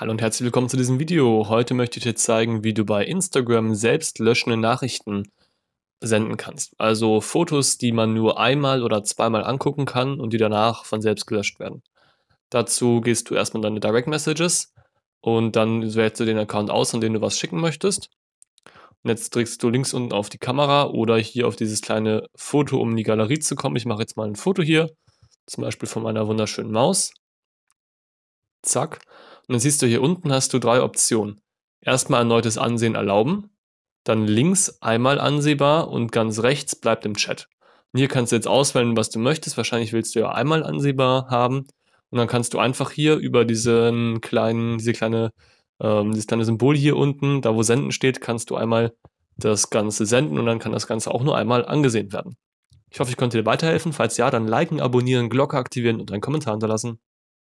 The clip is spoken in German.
Hallo und herzlich willkommen zu diesem Video. Heute möchte ich dir zeigen, wie du bei Instagram selbst löschende Nachrichten senden kannst. Also Fotos, die man nur einmal oder zweimal angucken kann und die danach von selbst gelöscht werden. Dazu gehst du erstmal in deine Direct Messages und dann wählst du den Account aus, an den du was schicken möchtest. Und jetzt drückst du links unten auf die Kamera oder hier auf dieses kleine Foto, um in die Galerie zu kommen. Ich mache jetzt mal ein Foto hier, zum Beispiel von meiner wunderschönen Maus. Zack. Und dann siehst du hier unten hast du drei Optionen. Erstmal erneutes Ansehen erlauben, dann links einmal ansehbar und ganz rechts bleibt im Chat. Und hier kannst du jetzt auswählen, was du möchtest. Wahrscheinlich willst du ja einmal ansehbar haben. Und dann kannst du einfach hier über diesen kleinen, diese kleine, ähm, dieses kleine Symbol hier unten, da wo Senden steht, kannst du einmal das Ganze senden und dann kann das Ganze auch nur einmal angesehen werden. Ich hoffe, ich konnte dir weiterhelfen. Falls ja, dann liken, abonnieren, Glocke aktivieren und einen Kommentar hinterlassen.